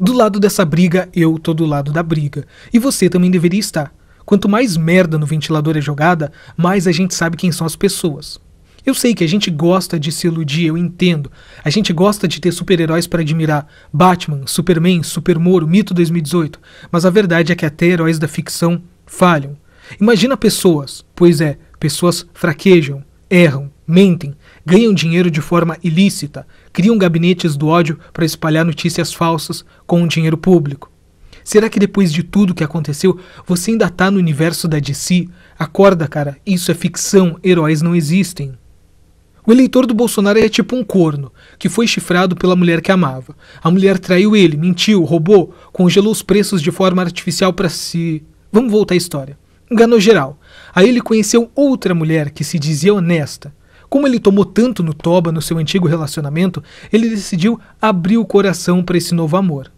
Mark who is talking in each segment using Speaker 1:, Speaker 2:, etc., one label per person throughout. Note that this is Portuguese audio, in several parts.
Speaker 1: Do lado dessa briga, eu tô do lado da briga. E você também deveria estar. Quanto mais merda no ventilador é jogada, mais a gente sabe quem são as pessoas. Eu sei que a gente gosta de se iludir, eu entendo. A gente gosta de ter super-heróis para admirar. Batman, Superman, Supermoro, Mito 2018. Mas a verdade é que até heróis da ficção falham. Imagina pessoas. Pois é, pessoas fraquejam, erram, mentem, ganham dinheiro de forma ilícita, criam gabinetes do ódio para espalhar notícias falsas com o dinheiro público. Será que depois de tudo o que aconteceu, você ainda está no universo da DC? Acorda, cara, isso é ficção, heróis não existem. O eleitor do Bolsonaro é tipo um corno, que foi chifrado pela mulher que amava. A mulher traiu ele, mentiu, roubou, congelou os preços de forma artificial para si. Vamos voltar à história. Enganou geral. Aí ele conheceu outra mulher que se dizia honesta. Como ele tomou tanto no toba no seu antigo relacionamento, ele decidiu abrir o coração para esse novo amor.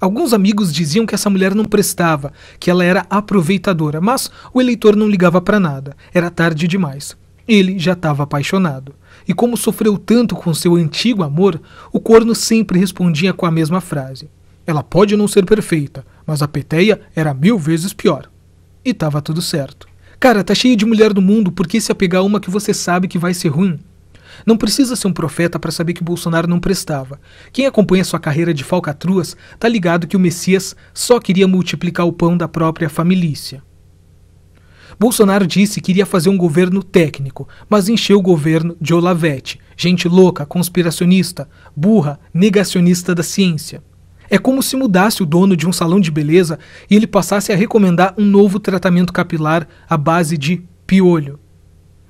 Speaker 1: Alguns amigos diziam que essa mulher não prestava, que ela era aproveitadora, mas o eleitor não ligava para nada. Era tarde demais. Ele já estava apaixonado. E como sofreu tanto com seu antigo amor, o corno sempre respondia com a mesma frase: Ela pode não ser perfeita, mas a peteia era mil vezes pior. E estava tudo certo. Cara, tá cheio de mulher do mundo, por que se apegar a uma que você sabe que vai ser ruim? Não precisa ser um profeta para saber que Bolsonaro não prestava. Quem acompanha sua carreira de falcatruas tá ligado que o Messias só queria multiplicar o pão da própria família. Bolsonaro disse que iria fazer um governo técnico, mas encheu o governo de Olavete, gente louca, conspiracionista, burra, negacionista da ciência. É como se mudasse o dono de um salão de beleza e ele passasse a recomendar um novo tratamento capilar à base de piolho.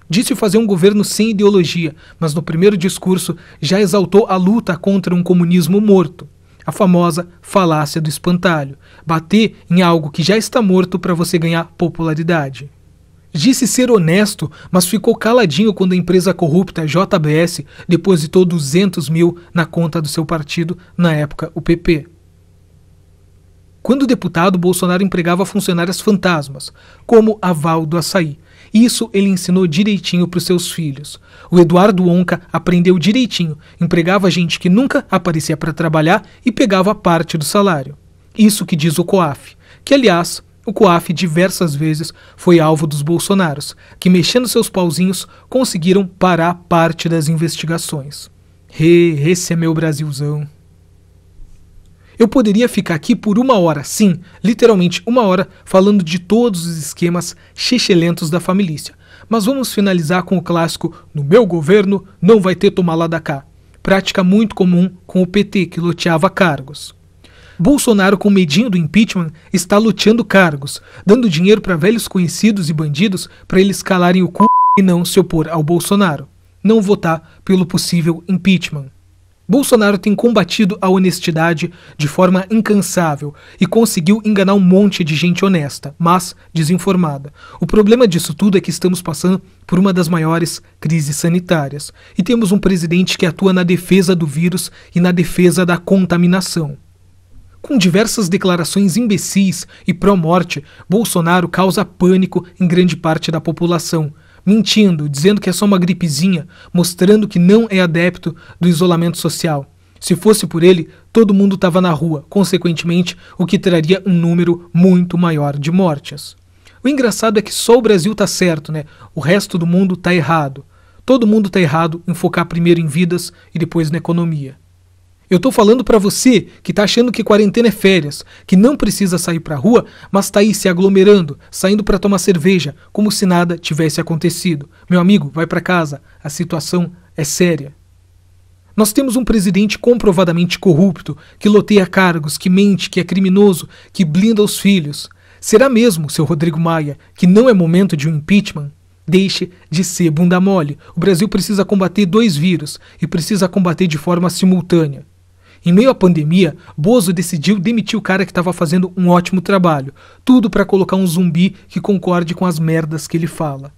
Speaker 1: Disse fazer um governo sem ideologia, mas no primeiro discurso já exaltou a luta contra um comunismo morto. A famosa falácia do espantalho bater em algo que já está morto para você ganhar popularidade. Disse ser honesto, mas ficou caladinho quando a empresa corrupta JBS depositou 200 mil na conta do seu partido, na época o PP. Quando deputado, Bolsonaro empregava funcionárias fantasmas, como a Val do Açaí. Isso ele ensinou direitinho para os seus filhos. O Eduardo Onca aprendeu direitinho, empregava gente que nunca aparecia para trabalhar e pegava parte do salário. Isso que diz o COAF, que aliás o COAF diversas vezes foi alvo dos bolsonaros, que mexendo seus pauzinhos conseguiram parar parte das investigações. Re, esse é meu Brasilzão. Eu poderia ficar aqui por uma hora, sim, literalmente uma hora, falando de todos os esquemas chechelentos da família. Mas vamos finalizar com o clássico No meu governo não vai ter tomar da cá. Prática muito comum com o PT, que loteava cargos. Bolsonaro, com medinho do impeachment, está loteando cargos, dando dinheiro para velhos conhecidos e bandidos para eles calarem o cu e não se opor ao Bolsonaro. Não votar pelo possível impeachment. Bolsonaro tem combatido a honestidade de forma incansável e conseguiu enganar um monte de gente honesta, mas desinformada. O problema disso tudo é que estamos passando por uma das maiores crises sanitárias e temos um presidente que atua na defesa do vírus e na defesa da contaminação. Com diversas declarações imbecis e pró-morte, Bolsonaro causa pânico em grande parte da população, mentindo, dizendo que é só uma gripezinha, mostrando que não é adepto do isolamento social. Se fosse por ele, todo mundo estava na rua, consequentemente, o que traria um número muito maior de mortes. O engraçado é que só o Brasil está certo, né? O resto do mundo está errado. Todo mundo está errado em focar primeiro em vidas e depois na economia. Eu estou falando para você que está achando que quarentena é férias, que não precisa sair para rua, mas está aí se aglomerando, saindo para tomar cerveja, como se nada tivesse acontecido. Meu amigo, vai para casa. A situação é séria. Nós temos um presidente comprovadamente corrupto, que loteia cargos, que mente, que é criminoso, que blinda os filhos. Será mesmo, seu Rodrigo Maia, que não é momento de um impeachment? Deixe de ser bunda mole. O Brasil precisa combater dois vírus e precisa combater de forma simultânea. Em meio à pandemia, Bozo decidiu demitir o cara que estava fazendo um ótimo trabalho, tudo para colocar um zumbi que concorde com as merdas que ele fala.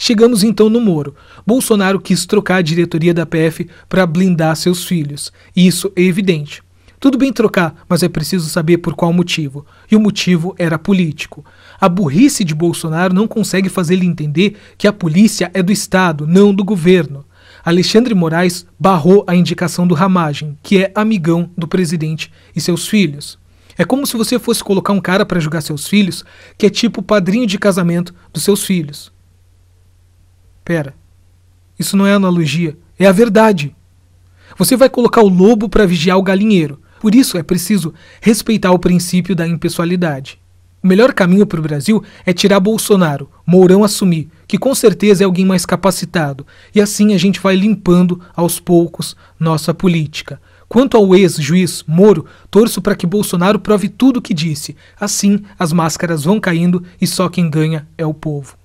Speaker 1: Chegamos então no Moro. Bolsonaro quis trocar a diretoria da PF para blindar seus filhos. Isso é evidente. Tudo bem trocar, mas é preciso saber por qual motivo. E o motivo era político. A burrice de Bolsonaro não consegue fazer ele entender que a polícia é do Estado, não do governo. Alexandre Moraes barrou a indicação do Ramagem, que é amigão do presidente e seus filhos. É como se você fosse colocar um cara para julgar seus filhos, que é tipo padrinho de casamento dos seus filhos. Pera, isso não é analogia, é a verdade. Você vai colocar o lobo para vigiar o galinheiro. Por isso é preciso respeitar o princípio da impessoalidade. O melhor caminho para o Brasil é tirar Bolsonaro, Mourão assumir, que com certeza é alguém mais capacitado, e assim a gente vai limpando aos poucos nossa política. Quanto ao ex-juiz Moro, torço para que Bolsonaro prove tudo o que disse. Assim, as máscaras vão caindo e só quem ganha é o povo.